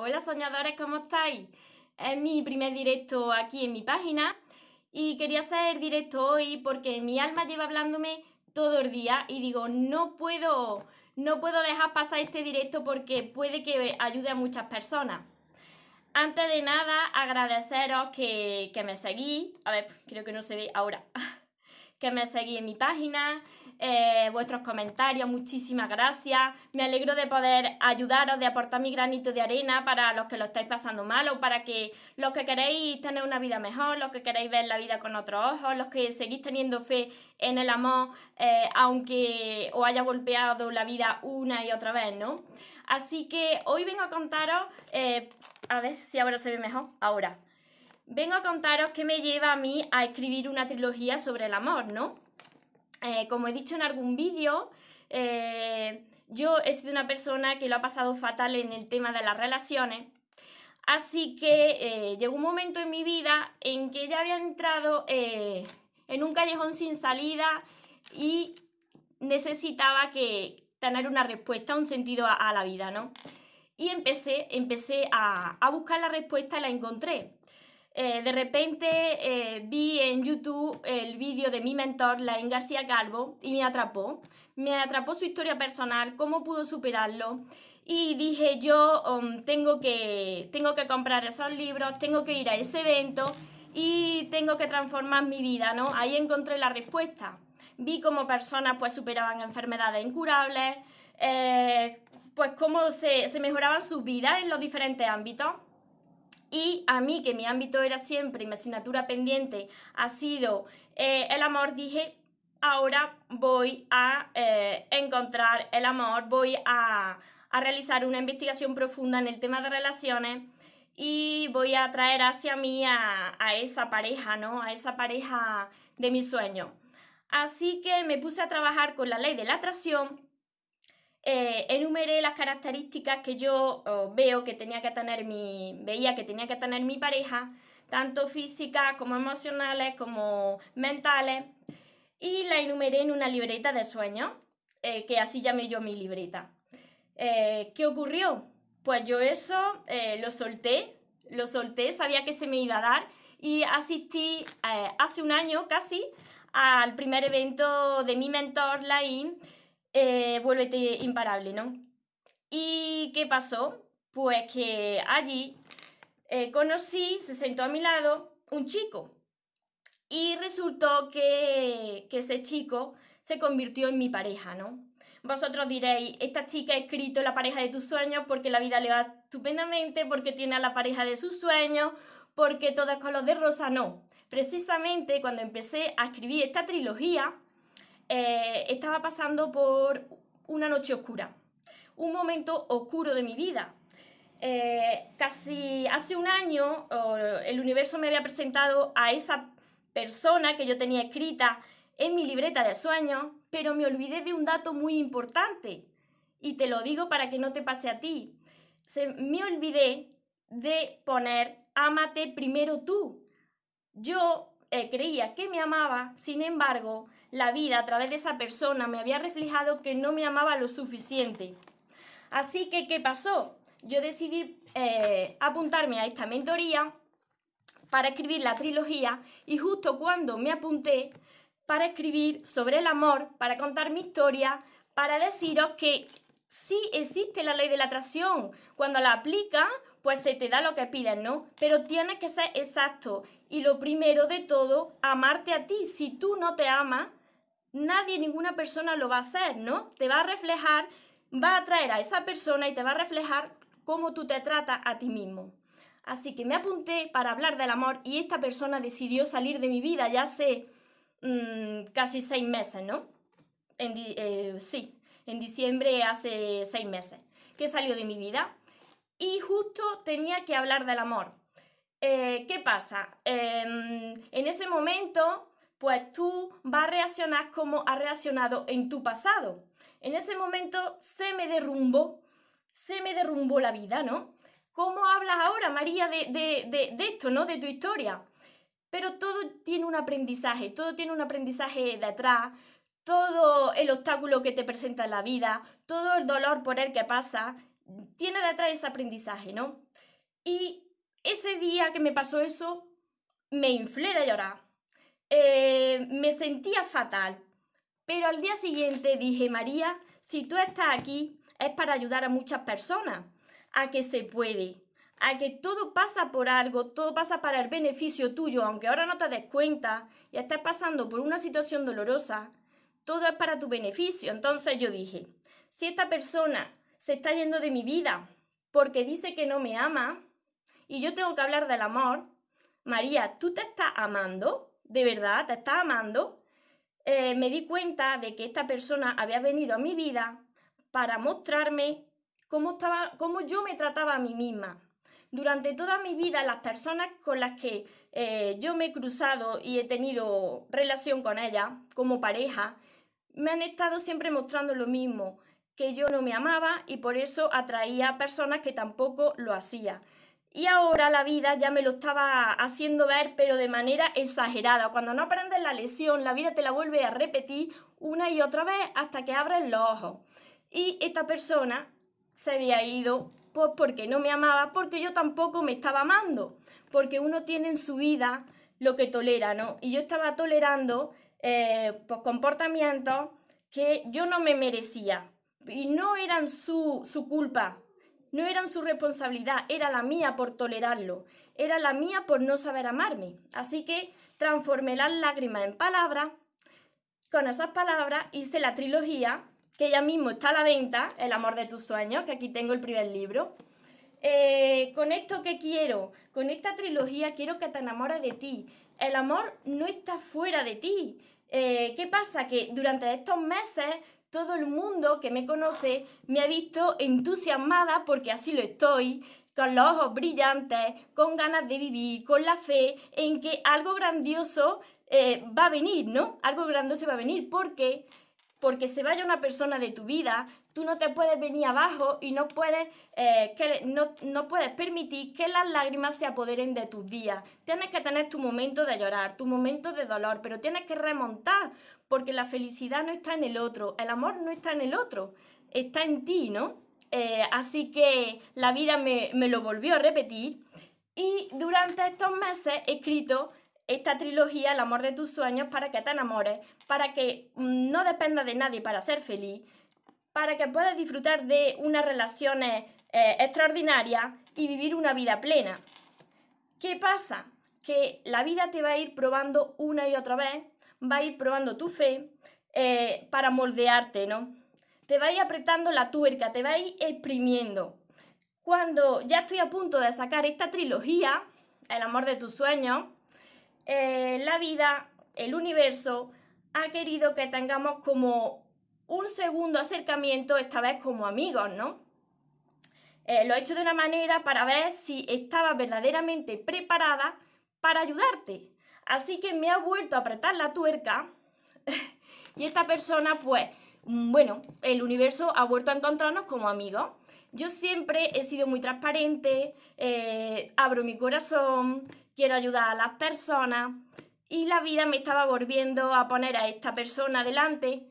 Hola soñadores, ¿cómo estáis? Es mi primer directo aquí en mi página y quería hacer directo hoy porque mi alma lleva hablándome todo el día y digo, no puedo, no puedo dejar pasar este directo porque puede que ayude a muchas personas. Antes de nada, agradeceros que, que me seguís. A ver, creo que no se ve ahora. que me seguís en mi página, eh, vuestros comentarios, muchísimas gracias. Me alegro de poder ayudaros, de aportar mi granito de arena para los que lo estáis pasando mal o para que los que queréis tener una vida mejor, los que queréis ver la vida con otros ojos, los que seguís teniendo fe en el amor, eh, aunque os haya golpeado la vida una y otra vez, ¿no? Así que hoy vengo a contaros, eh, a ver si ahora se ve mejor, ahora vengo a contaros qué me lleva a mí a escribir una trilogía sobre el amor, ¿no? Eh, como he dicho en algún vídeo, eh, yo he sido una persona que lo ha pasado fatal en el tema de las relaciones, así que eh, llegó un momento en mi vida en que ya había entrado en un callejón sin salida y necesitaba que tener una respuesta, un sentido a, la vida, ¿no? Y empecé, empecé a, a buscar la respuesta y la encontré. Eh, de repente eh, vi en YouTube el vídeo de mi mentor, Laín García Calvo, y me atrapó. Me atrapó su historia personal, cómo pudo superarlo. Y dije, yo um, tengo, que, tengo que comprar esos libros, tengo que ir a ese evento y tengo que transformar mi vida, ¿no? Ahí encontré la respuesta. Vi cómo personas pues superaban enfermedades incurables, eh, pues cómo se, se mejoraban sus vidas en los diferentes ámbitos. Y a mí, que mi ámbito era siempre, mi asignatura pendiente ha sido eh, el amor, dije, ahora voy a eh, encontrar el amor, voy a, realizar una investigación profunda en el tema de relaciones y voy a traer hacia mí a, a esa pareja, ¿no? A esa pareja de mi sueño. Así que me puse a trabajar con la ley de la atracción eh, enumeré las características que yo veo que tenía que tener mi, veía que tenía que tener mi pareja, tanto físicas como emocionales, como mentales, y la enumeré en una libreta de sueños, eh, que así llamé yo mi libreta. Eh, ¿Qué ocurrió? Pues yo eso lo solté, lo solté, sabía que se me iba a dar y asistí hace un año casi al primer evento de mi mentor, Lain, eh, vuélvete imparable, ¿no? ¿Y qué pasó? Pues que allí eh, conocí, se sentó a mi lado un chico. Y resultó que, que ese chico se convirtió en mi pareja, ¿no? Vosotros diréis, esta chica ha escrito la pareja de tus sueños porque la vida le va estupendamente, porque tiene a la pareja de sus sueños, porque todo es color de rosa. No, precisamente cuando empecé a escribir esta trilogía, eh, estaba pasando por una noche oscura, un momento oscuro de mi vida. Eh, casi hace un año el universo me había presentado a esa persona que yo tenía escrita en mi libreta de sueños, pero me olvidé de un dato muy importante y te lo digo para que no te pase a ti. Se, me olvidé de poner ámate primero tú. Yo eh, creía que me amaba, sin embargo, la vida a través de esa persona me había reflejado que no me amaba lo suficiente. Así que, ¿qué pasó? Yo decidí eh, apuntarme a esta mentoría para escribir la trilogía y justo cuando me apunté para escribir sobre el amor, para contar mi historia, para deciros que sí existe la ley de la atracción. Cuando la aplicas, pues se te da lo que pides, ¿no? Pero tienes que ser exacto y lo primero de todo, amarte a ti. Si tú no te amas, nadie, ninguna persona lo va a hacer, ¿no? Te va a reflejar, va a atraer a esa persona y te va a reflejar cómo tú te tratas a ti mismo. Así que me apunté para hablar del amor y esta persona decidió salir de mi vida ya hace mm, casi seis meses, ¿no? Eh, sí, en diciembre hace seis meses que salió de mi vida y justo tenía que hablar del amor. Eh, ¿Qué pasa? Em, en ese momento, pues tú vas a reaccionar como has reaccionado en tu pasado. En ese momento se me derrumbó, se me derrumbó la vida, ¿no? ¿Cómo hablas ahora, María, de, esto, ¿no? De tu historia. Pero todo tiene un aprendizaje, todo tiene un aprendizaje de atrás, todo el obstáculo que te presenta en la vida, todo el dolor por el que pasa, tiene de atrás ese aprendizaje, ¿no? Y ese día que me pasó eso, me inflé de llorar. Eh, me sentía fatal. Pero al día siguiente dije, María, si tú estás aquí es para ayudar a muchas personas, a que se puede, a que todo pasa por algo, todo pasa para el beneficio tuyo, aunque ahora no te des cuenta y estás pasando por una situación dolorosa, todo es para tu beneficio. Entonces yo dije, si esta persona se está yendo de mi vida porque dice que no me ama, y yo tengo que hablar del amor, María, tú te estás amando, de verdad, te estás amando. Eh, me di cuenta de que esta persona había venido a mi vida para mostrarme cómo, estaba, yo me trataba a mí misma. Durante toda mi vida, las personas con las que eh, yo me he cruzado y he tenido relación con ellas como pareja, me han estado siempre mostrando lo mismo, que yo no me amaba y por eso atraía a personas que tampoco lo hacían. Y ahora la vida ya me lo estaba haciendo ver, pero de manera exagerada. Cuando no aprendes la lesión, la vida te la vuelve a repetir una y otra vez hasta que abres los ojos. Y esta persona se había ido pues, porque no me amaba, porque yo tampoco me estaba amando. Porque uno tiene en su vida lo que tolera, ¿no? Y yo estaba tolerando eh, pues, comportamientos que yo no me merecía. Y no eran su, su culpa, no eran su responsabilidad, era la mía por tolerarlo, era la mía por no saber amarme. Así que transformé las lágrimas en palabras, con esas palabras hice la trilogía, que ya mismo está a la venta, El amor de tus sueños, que aquí tengo el primer libro. Eh, con esto que quiero, con esta trilogía quiero que te enamores de ti. El amor no está fuera de ti. Eh, ¿Qué pasa? Que durante estos meses todo el mundo que me conoce me ha visto entusiasmada porque así lo estoy, con los ojos brillantes, con ganas de vivir, con la fe en que algo grandioso eh, va a venir, ¿no? Algo grandioso va a venir porque porque se vaya una persona de tu vida, tú no te puedes venir abajo y no puedes, eh, que, no, no puedes permitir que las lágrimas se apoderen de tus días. Tienes que tener tu momento de llorar, tu momento de dolor, pero tienes que remontar, porque la felicidad no está en el otro, el amor no está en el otro, está en ti, ¿no? Eh, así que la vida me, lo volvió a repetir y durante estos meses he escrito esta trilogía, El amor de tus sueños, para que te enamores, para que mm, no dependa de nadie para ser feliz para que puedas disfrutar de unas relaciones eh, eh, extraordinarias y vivir una vida plena. ¿Qué pasa? Que la vida te va a ir probando una y otra vez, va a ir probando tu fe eh, para moldearte, ¿no? Te va a ir apretando la tuerca, te va a ir exprimiendo. Cuando ya estoy a punto de sacar esta trilogía, El amor de tus sueños, la vida, el universo, ha querido que tengamos como un segundo acercamiento, esta vez como amigos, ¿no? Eh, lo he hecho de una manera para ver si estaba verdaderamente preparada para ayudarte. Así que me ha vuelto a apretar la tuerca y esta persona, pues, mm, bueno, el universo ha vuelto a encontrarnos como amigos. Yo siempre he sido muy transparente, eh, abro mi corazón, quiero ayudar a las personas y la vida me estaba volviendo a poner a esta persona delante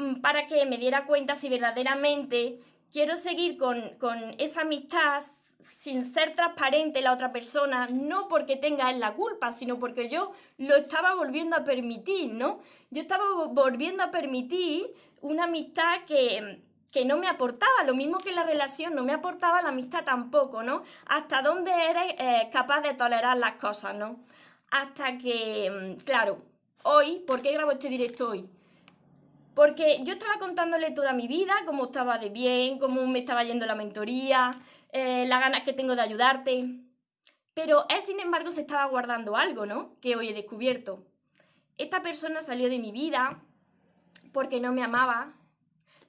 Mm, para que me diera cuenta si verdaderamente quiero seguir con, esa amistad sin ser transparente la otra persona, no porque tenga él la culpa, sino porque yo lo estaba volviendo a permitir, ¿no? Yo estaba volviendo a permitir una amistad que, que no me aportaba, lo mismo que la relación, no me aportaba la amistad tampoco, ¿no? Hasta dónde eres eh, capaz de tolerar las cosas, ¿no? Hasta que, mm, claro, hoy, ¿por qué grabo este directo hoy? Porque yo estaba contándole toda mi vida, cómo estaba de bien, cómo me estaba yendo la mentoría, eh, las ganas que tengo de ayudarte. Pero él, sin embargo, se estaba guardando algo, ¿no? Que hoy he descubierto. Esta persona salió de mi vida porque no me amaba,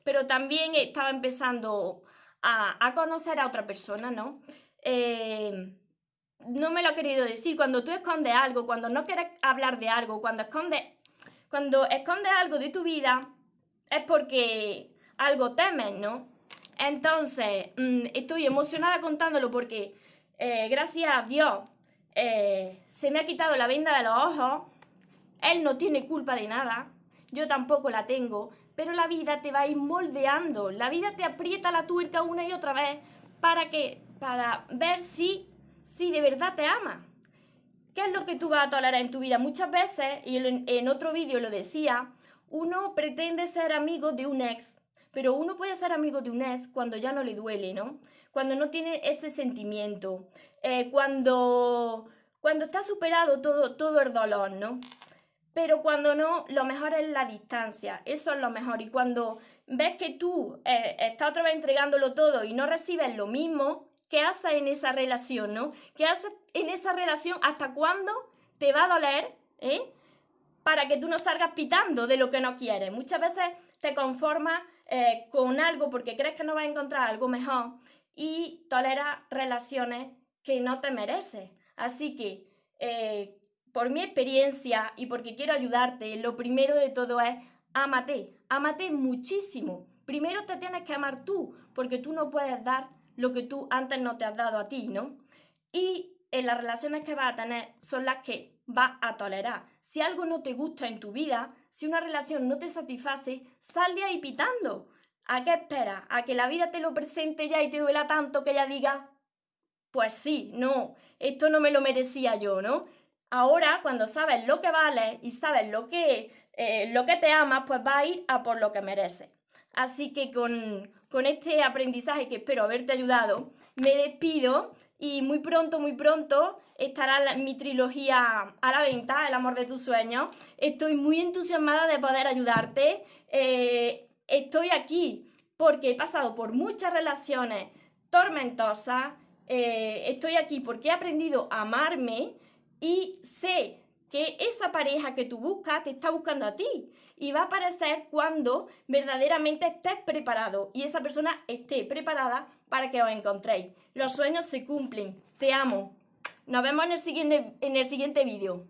pero también estaba empezando a, conocer a otra persona, ¿no? Eh, no me lo ha querido decir. Cuando tú escondes algo, cuando no quieres hablar de algo, cuando cuando escondes algo de tu vida, es porque algo temen, ¿no? Entonces, mm, estoy emocionada contándolo porque eh, gracias a Dios eh, se me ha quitado la venda de los ojos. Él no tiene culpa de nada, yo tampoco la tengo, pero la vida te va a ir moldeando, la vida te aprieta la tuerca una y otra vez para que para ver si si de verdad te ama. ¿Qué es lo que tú vas a tolerar en tu vida? Muchas veces, y en otro vídeo lo decía, uno pretende ser amigo de un ex, pero uno puede ser amigo de un ex cuando ya no le duele, ¿no? Cuando no tiene ese sentimiento, eh, cuando, cuando está superado todo, todo el dolor, ¿no? Pero cuando no, lo mejor es la distancia, eso es lo mejor. Y cuando ves que tú eh, estás otra vez entregándolo todo y no recibes lo mismo, ¿qué haces en esa relación, no? ¿Qué haces en esa relación? ¿Hasta cuándo te va a doler, eh? para que tú no salgas pitando de lo que no quieres. Muchas veces te conformas eh, con algo porque crees que no vas a encontrar algo mejor y toleras relaciones que no te mereces. Así que, eh, por mi experiencia y porque quiero ayudarte, lo primero de todo es ámate, ámate muchísimo. Primero te tienes que amar tú, porque tú no puedes dar lo que tú antes no te has dado a ti, ¿no? Y en eh, las relaciones que vas a tener son las que va a tolerar. Si algo no te gusta en tu vida, si una relación no te satisface, sal de ahí pitando. ¿A qué esperas? ¿A que la vida te lo presente ya y te duela tanto que ya diga, pues sí, no, esto no me lo merecía yo, ¿no? Ahora, cuando sabes lo que vale y sabes lo que, eh, lo que te amas, pues va a ir a por lo que mereces. Así que con, este aprendizaje que espero haberte ayudado, me despido y muy pronto, muy pronto estará mi trilogía a la venta, El amor de tus sueños. Estoy muy entusiasmada de poder ayudarte. Eh, estoy aquí porque he pasado por muchas relaciones tormentosas. Eh, estoy aquí porque he aprendido a amarme y sé que esa pareja que tú buscas te está buscando a ti y va a aparecer cuando verdaderamente estés preparado y esa persona esté preparada para que os encontréis. Los sueños se cumplen. Te amo. Nos vemos en el siguiente, siguiente vídeo.